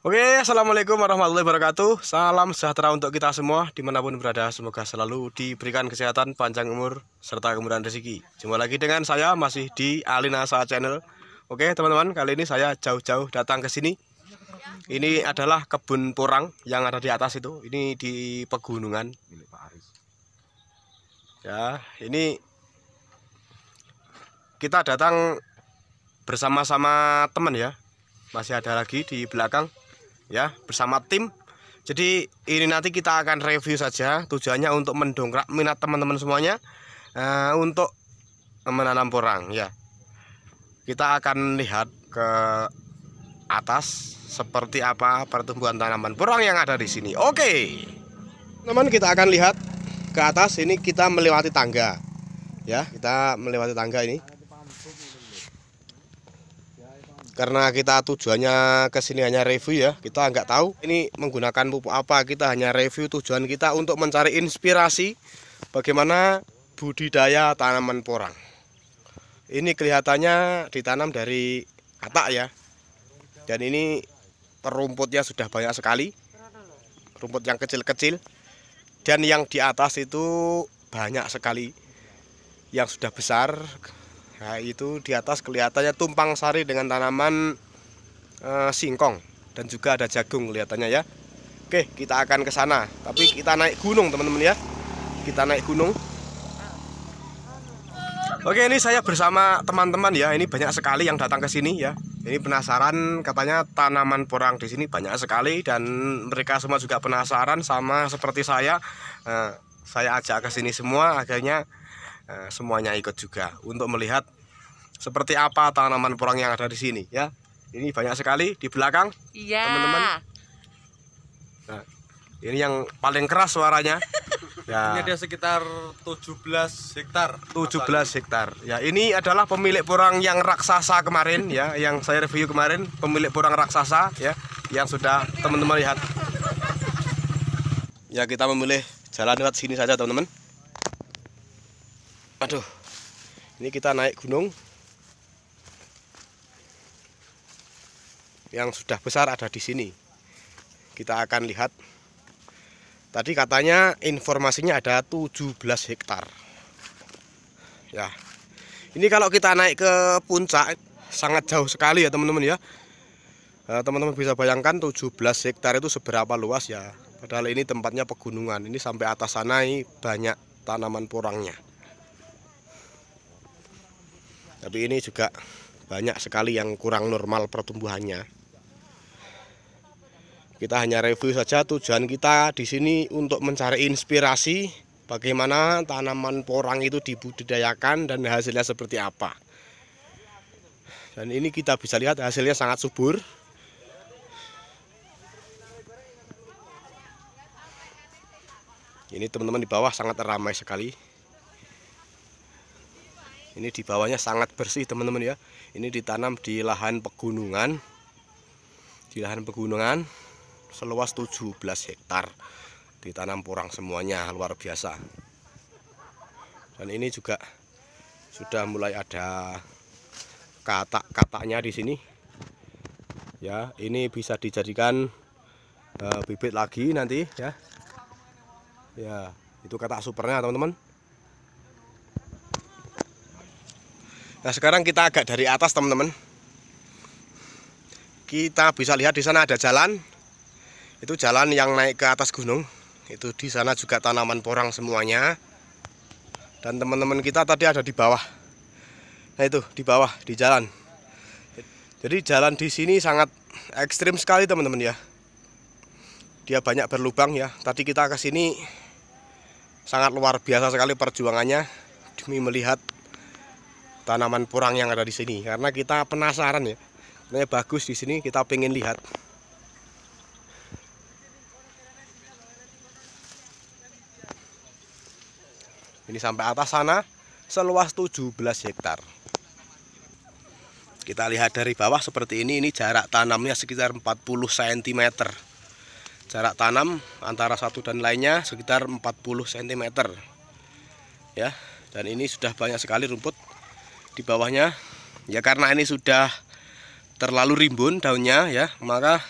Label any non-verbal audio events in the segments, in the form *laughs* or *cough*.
Oke, assalamualaikum warahmatullahi wabarakatuh. Salam sejahtera untuk kita semua dimanapun berada. Semoga selalu diberikan kesehatan, panjang umur, serta kemudahan rezeki. Jumpa lagi dengan saya masih di Alina Saat Channel. Oke, teman-teman, kali ini saya jauh-jauh datang ke sini. Ini adalah kebun porang yang ada di atas itu. Ini di pegunungan. Ya, ini kita datang bersama-sama teman ya. Masih ada lagi di belakang ya bersama tim jadi ini nanti kita akan review saja tujuannya untuk mendongkrak minat teman-teman semuanya uh, untuk menanam porang ya kita akan lihat ke atas seperti apa pertumbuhan tanaman porang yang ada di sini oke okay. teman kita akan lihat ke atas ini kita melewati tangga ya kita melewati tangga ini karena kita tujuannya ke sini hanya review ya kita nggak tahu ini menggunakan pupuk apa kita hanya review tujuan kita untuk mencari inspirasi bagaimana budidaya tanaman porang ini kelihatannya ditanam dari atak ya dan ini rumputnya sudah banyak sekali rumput yang kecil-kecil dan yang di atas itu banyak sekali yang sudah besar Nah, itu di atas kelihatannya tumpang sari dengan tanaman e, singkong dan juga ada jagung kelihatannya ya. Oke, kita akan ke sana. Tapi kita naik gunung, teman-teman ya. Kita naik gunung. Oke, ini saya bersama teman-teman ya. Ini banyak sekali yang datang ke sini ya. Ini penasaran katanya tanaman porang di sini banyak sekali dan mereka semua juga penasaran sama seperti saya. E, saya ajak ke sini semua akhirnya Eh, semuanya ikut juga untuk melihat seperti apa tanaman porang yang ada di sini ya. Ini banyak sekali di belakang. Iya. Teman-teman. Nah, ini yang paling keras suaranya. *laughs* ya. Ini ada sekitar 17 hektar. 17 hektar. Ya, ini adalah pemilik porang yang raksasa kemarin ya, yang saya review kemarin, pemilik porang raksasa ya, yang sudah teman-teman lihat. Ya, kita memilih jalan lewat sini saja, teman-teman aduh ini kita naik gunung yang sudah besar ada di sini kita akan lihat tadi katanya informasinya ada 17 hektar ya ini kalau kita naik ke puncak sangat jauh sekali ya teman-teman ya eh, teman-teman bisa bayangkan 17 hektar itu seberapa luas ya padahal ini tempatnya pegunungan ini sampai atas sana banyak tanaman porangnya tapi ini juga banyak sekali yang kurang normal pertumbuhannya kita hanya review saja tujuan kita di sini untuk mencari inspirasi bagaimana tanaman porang itu dibudidayakan dan hasilnya seperti apa dan ini kita bisa lihat hasilnya sangat subur ini teman-teman di bawah sangat ramai sekali ini di bawahnya sangat bersih teman-teman ya ini ditanam di lahan pegunungan di lahan pegunungan seluas 17 hektar ditanam porang semuanya luar biasa dan ini juga sudah mulai ada katak-kataknya di sini ya ini bisa dijadikan uh, bibit lagi nanti ya ya itu katak supernya teman-teman Nah sekarang kita agak dari atas teman-teman Kita bisa lihat di sana ada jalan Itu jalan yang naik ke atas gunung Itu di sana juga tanaman porang semuanya Dan teman-teman kita tadi ada di bawah Nah itu di bawah di jalan Jadi jalan di sini sangat ekstrim sekali teman-teman ya Dia banyak berlubang ya Tadi kita ke sini sangat luar biasa sekali perjuangannya Demi melihat tanaman purang yang ada di sini karena kita penasaran ya ini bagus di sini kita pengen lihat ini sampai atas sana seluas 17 hektar kita lihat dari bawah seperti ini ini jarak tanamnya sekitar 40 cm jarak tanam antara satu dan lainnya sekitar 40 cm ya dan ini sudah banyak sekali rumput di bawahnya ya karena ini sudah terlalu rimbun daunnya ya maka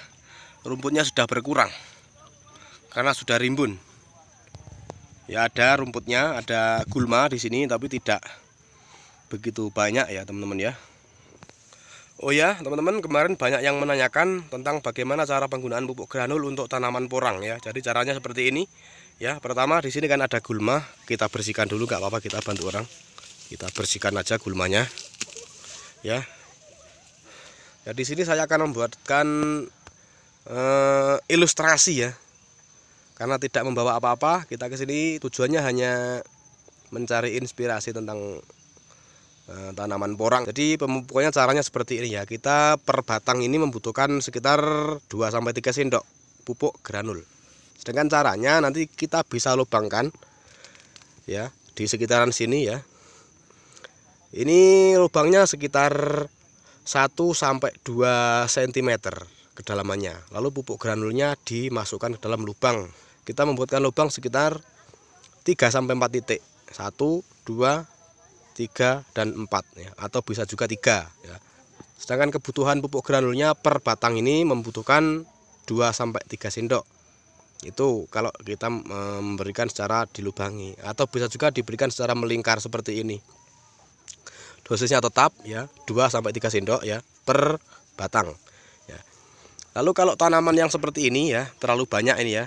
rumputnya sudah berkurang karena sudah rimbun ya ada rumputnya ada gulma di sini tapi tidak begitu banyak ya teman-teman ya Oh ya teman-teman kemarin banyak yang menanyakan tentang bagaimana cara penggunaan pupuk granul untuk tanaman porang ya jadi caranya seperti ini ya pertama di sini kan ada gulma kita bersihkan dulu nggak apa-apa kita bantu orang kita bersihkan aja gulmanya ya ya di sini saya akan membuatkan eh, ilustrasi ya karena tidak membawa apa-apa kita ke sini tujuannya hanya mencari inspirasi tentang eh, tanaman porang jadi pemupukannya caranya seperti ini ya kita per batang ini membutuhkan sekitar 2-3 sendok pupuk granul sedangkan caranya nanti kita bisa lubangkan ya di sekitaran sini ya ini lubangnya sekitar 1 sampai 2 cm kedalamannya. Lalu pupuk granulnya dimasukkan ke dalam lubang. Kita membuatkan lubang sekitar 3 sampai 4 titik. 1, 2, 3 dan 4 ya atau bisa juga 3 ya. Sedangkan kebutuhan pupuk granulnya per batang ini membutuhkan 2 sampai 3 sendok. Itu kalau kita eh, memberikan secara dilubangi atau bisa juga diberikan secara melingkar seperti ini dosisnya tetap ya 2 sampai 3 sendok ya per batang ya. Lalu kalau tanaman yang seperti ini ya terlalu banyak ini ya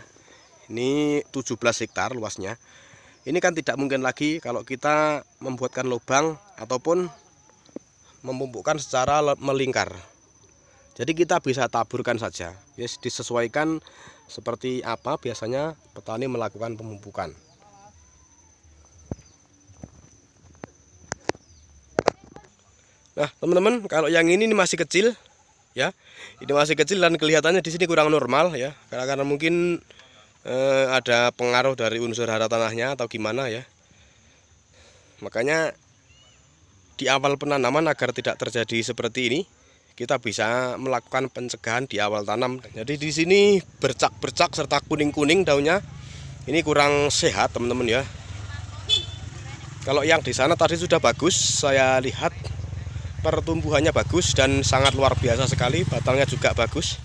ini 17 hektar luasnya ini kan tidak mungkin lagi kalau kita membuatkan lubang ataupun memupukkan secara melingkar jadi kita bisa taburkan saja yes, disesuaikan seperti apa biasanya petani melakukan pemupukan Nah, teman-teman, kalau yang ini, ini masih kecil ya. Ini masih kecil dan kelihatannya di sini kurang normal ya. Karena karena mungkin eh, ada pengaruh dari unsur hara tanahnya atau gimana ya. Makanya di awal penanaman agar tidak terjadi seperti ini, kita bisa melakukan pencegahan di awal tanam. Jadi di sini bercak-bercak serta kuning-kuning daunnya ini kurang sehat, teman-teman ya. Kalau yang di sana tadi sudah bagus, saya lihat pertumbuhannya bagus dan sangat luar biasa sekali Batangnya juga bagus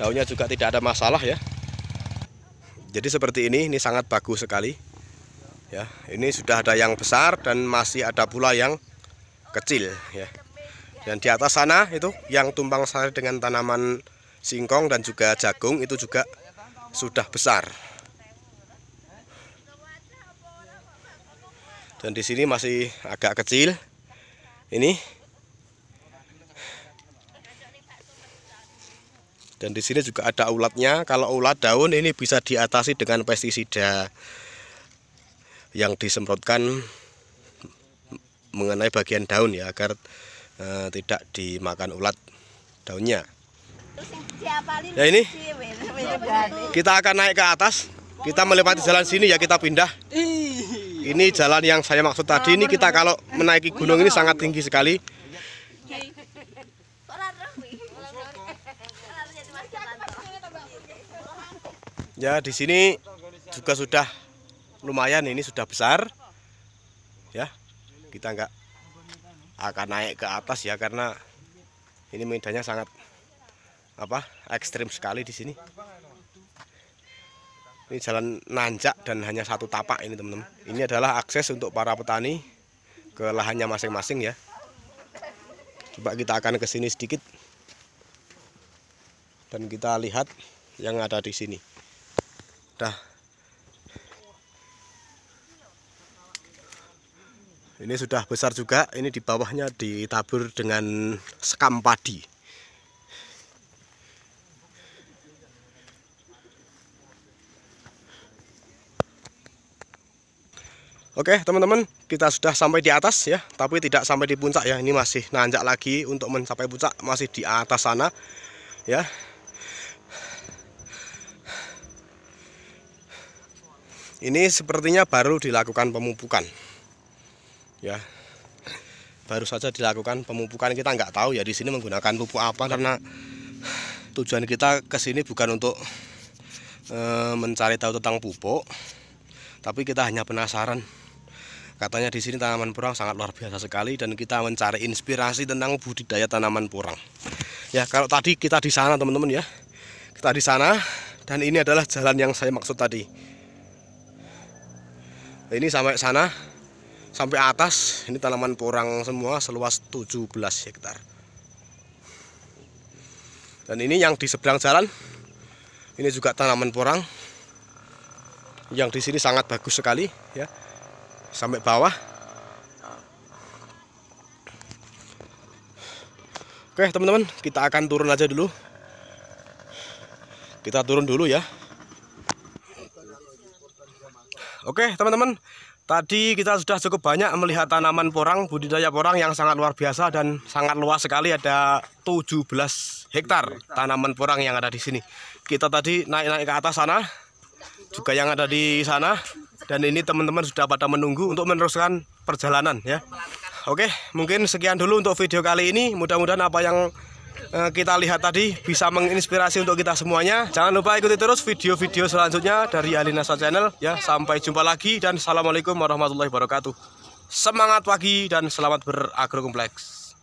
daunnya juga tidak ada masalah ya jadi seperti ini ini sangat bagus sekali ya ini sudah ada yang besar dan masih ada pula yang kecil ya dan di atas sana itu yang tumpang sari dengan tanaman singkong dan juga jagung itu juga sudah besar dan di sini masih agak kecil ini Dan di sini juga ada ulatnya. Kalau ulat daun ini bisa diatasi dengan pestisida yang disemprotkan mengenai bagian daun ya agar uh, tidak dimakan ulat daunnya. Ya ini kita akan naik ke atas. Kita melewati jalan sini ya kita pindah. Ini jalan yang saya maksud tadi ini kita kalau menaiki gunung ini sangat tinggi sekali. Ya, di sini juga sudah lumayan ini sudah besar. Ya. Kita nggak akan naik ke atas ya karena ini medannya sangat apa? ekstrim sekali di sini. Ini jalan nanjak dan hanya satu tapak ini teman-teman. Ini adalah akses untuk para petani ke lahannya masing-masing ya. Coba kita akan ke sini sedikit dan kita lihat yang ada di sini dah ini sudah besar juga ini di bawahnya ditabur dengan sekam padi Oke teman-teman kita sudah sampai di atas ya tapi tidak sampai di puncak ya ini masih nanjak lagi untuk mencapai puncak masih di atas sana ya Ini sepertinya baru dilakukan pemupukan. Ya. Baru saja dilakukan pemupukan. Kita nggak tahu ya di sini menggunakan pupuk apa karena tujuan kita ke sini bukan untuk e, mencari tahu tentang pupuk, tapi kita hanya penasaran. Katanya di sini tanaman purang sangat luar biasa sekali dan kita mencari inspirasi tentang budidaya tanaman purang. Ya, kalau tadi kita di sana teman-teman ya. Kita di sana dan ini adalah jalan yang saya maksud tadi ini sampai sana sampai atas ini tanaman porang semua seluas 17 hektar dan ini yang di seberang jalan ini juga tanaman porang yang di sini sangat bagus sekali ya sampai bawah Oke teman-teman kita akan turun aja dulu kita turun dulu ya Oke teman-teman Tadi kita sudah cukup banyak melihat tanaman porang budidaya porang yang sangat luar biasa dan sangat luas sekali ada 17 hektar tanaman porang yang ada di sini. Kita tadi naik-naik ke atas sana juga yang ada di sana dan ini teman-teman sudah pada menunggu untuk meneruskan perjalanan ya. Oke, mungkin sekian dulu untuk video kali ini. Mudah-mudahan apa yang Eh, kita lihat tadi bisa menginspirasi untuk kita semuanya. Jangan lupa ikuti terus video-video selanjutnya dari Alinasa Channel ya. Sampai jumpa lagi dan assalamualaikum warahmatullahi wabarakatuh. Semangat pagi dan selamat beragrokompleks.